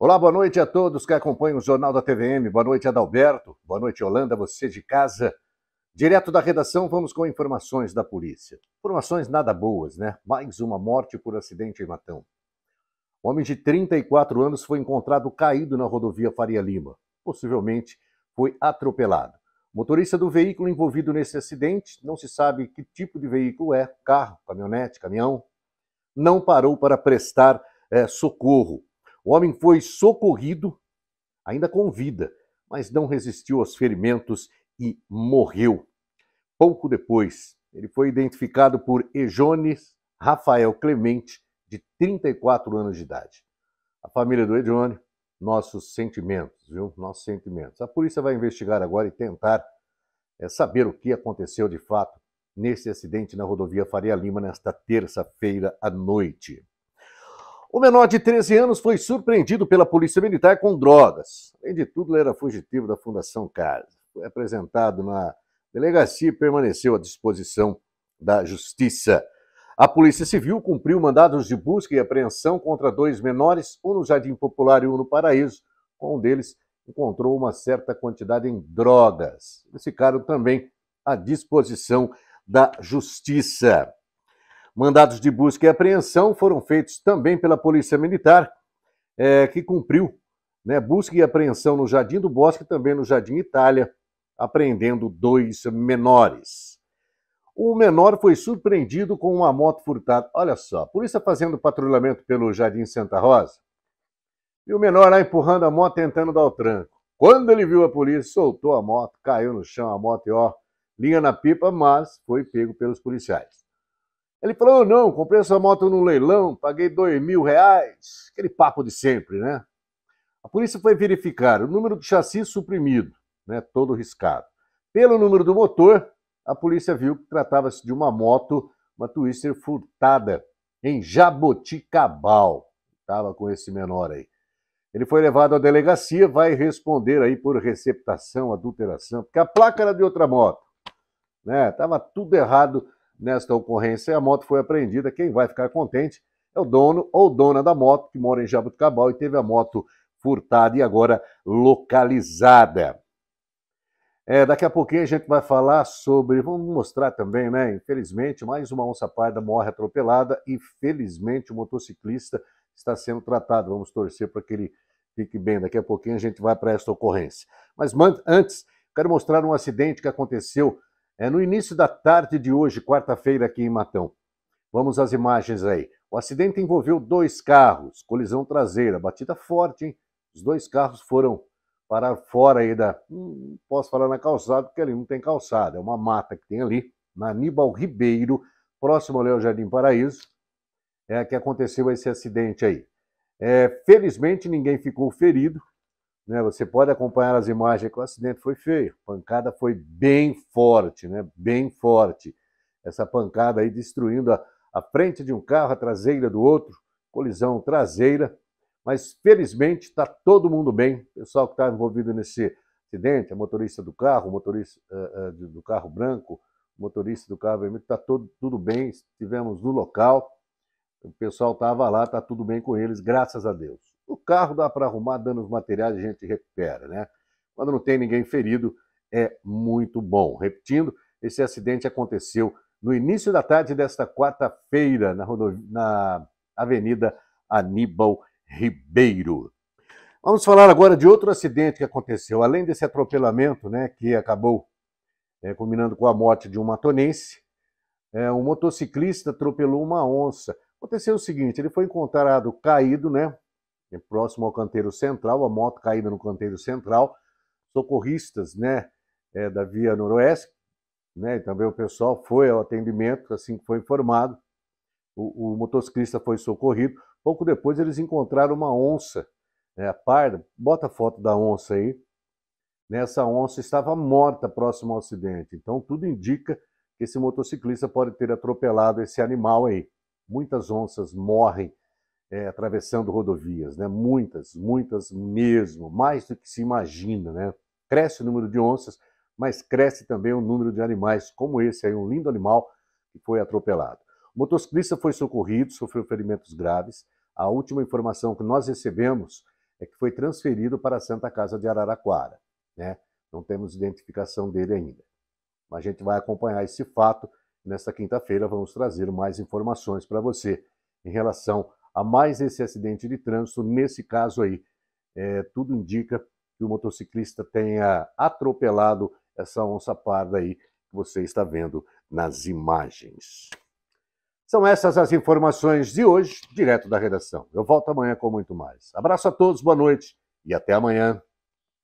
Olá, boa noite a todos que acompanham o Jornal da TVM. Boa noite, Adalberto. Boa noite, Holanda, você de casa. Direto da redação, vamos com informações da polícia. Informações nada boas, né? Mais uma morte por acidente em Matão. Um homem de 34 anos foi encontrado caído na rodovia Faria Lima. Possivelmente foi atropelado. motorista do veículo envolvido nesse acidente, não se sabe que tipo de veículo é, carro, caminhonete, caminhão, não parou para prestar é, socorro o homem foi socorrido, ainda com vida, mas não resistiu aos ferimentos e morreu. Pouco depois, ele foi identificado por Ejones Rafael Clemente, de 34 anos de idade. A família do Edione, nossos sentimentos, viu? Nossos sentimentos. A polícia vai investigar agora e tentar é, saber o que aconteceu de fato nesse acidente na rodovia Faria Lima nesta terça-feira à noite. O menor de 13 anos foi surpreendido pela Polícia Militar com drogas. Além de tudo, ele era fugitivo da Fundação Casa. Foi apresentado na delegacia e permaneceu à disposição da Justiça. A Polícia Civil cumpriu mandados de busca e apreensão contra dois menores, um no Jardim Popular e um no Paraíso. Com um deles, encontrou uma certa quantidade em drogas. Eles ficaram também à disposição da Justiça. Mandados de busca e apreensão foram feitos também pela Polícia Militar, é, que cumpriu né, busca e apreensão no Jardim do Bosque e também no Jardim Itália, apreendendo dois menores. O menor foi surpreendido com uma moto furtada. Olha só, a polícia fazendo patrulhamento pelo Jardim Santa Rosa. E o menor lá empurrando a moto, tentando dar o tranco. Quando ele viu a polícia, soltou a moto, caiu no chão a moto e ó, linha na pipa, mas foi pego pelos policiais. Ele falou: oh, não, comprei essa moto num leilão, paguei dois mil reais. Aquele papo de sempre, né? A polícia foi verificar o número do chassi suprimido, né, todo riscado. Pelo número do motor, a polícia viu que tratava-se de uma moto, uma Twister furtada em Jaboticabal. Estava com esse menor aí. Ele foi levado à delegacia, vai responder aí por receptação, adulteração, porque a placa era de outra moto. Né? Tava tudo errado Nesta ocorrência, a moto foi apreendida. Quem vai ficar contente é o dono ou dona da moto que mora em Jabuticabal e teve a moto furtada e agora localizada. É, daqui a pouquinho a gente vai falar sobre. Vamos mostrar também, né? Infelizmente, mais uma onça parda morre atropelada e, felizmente, o motociclista está sendo tratado. Vamos torcer para que ele fique bem. Daqui a pouquinho a gente vai para esta ocorrência. Mas antes, quero mostrar um acidente que aconteceu é no início da tarde de hoje, quarta-feira, aqui em Matão. Vamos às imagens aí. O acidente envolveu dois carros, colisão traseira, batida forte, hein? Os dois carros foram para fora aí da. posso falar na calçada, porque ali não tem calçada, é uma mata que tem ali, na Aníbal Ribeiro, próximo ali ao Jardim Paraíso, é que aconteceu esse acidente aí. É, felizmente ninguém ficou ferido, né? Você pode acompanhar as imagens que o acidente foi feio, a pancada foi bem forte, né? bem forte. Essa pancada aí destruindo a, a frente de um carro, a traseira do outro, colisão traseira. Mas felizmente está todo mundo bem. O pessoal que está envolvido nesse acidente, a motorista do carro, o motorista uh, uh, do carro branco, o motorista do carro vermelho, está tudo bem. Estivemos no local, o pessoal estava lá, está tudo bem com eles, graças a Deus. O carro dá para arrumar, danos materiais e a gente recupera, né? Quando não tem ninguém ferido, é muito bom. Repetindo, esse acidente aconteceu no início da tarde desta quarta-feira, na, na Avenida Aníbal Ribeiro. Vamos falar agora de outro acidente que aconteceu. Além desse atropelamento, né, que acabou é, combinando com a morte de um matonense, é, um motociclista atropelou uma onça. Aconteceu o seguinte: ele foi encontrado caído, né, é próximo ao canteiro central, a moto caída no canteiro central, socorristas né, é, da Via Noroeste, né, e também o pessoal foi ao atendimento, assim que foi informado, o, o motociclista foi socorrido, pouco depois eles encontraram uma onça, né, parda, bota a foto da onça aí, nessa onça estava morta próximo ao acidente, então tudo indica que esse motociclista pode ter atropelado esse animal aí. Muitas onças morrem é, atravessando rodovias, né? muitas, muitas mesmo, mais do que se imagina. Né? Cresce o número de onças, mas cresce também o número de animais, como esse aí, um lindo animal que foi atropelado. O motociclista foi socorrido, sofreu ferimentos graves. A última informação que nós recebemos é que foi transferido para a Santa Casa de Araraquara. Né? Não temos identificação dele ainda. Mas a gente vai acompanhar esse fato. Nesta quinta-feira vamos trazer mais informações para você em relação a mais esse acidente de trânsito. Nesse caso aí, é, tudo indica que o motociclista tenha atropelado essa onça parda aí que você está vendo nas imagens. São essas as informações de hoje, direto da redação. Eu volto amanhã com muito mais. Abraço a todos, boa noite e até amanhã.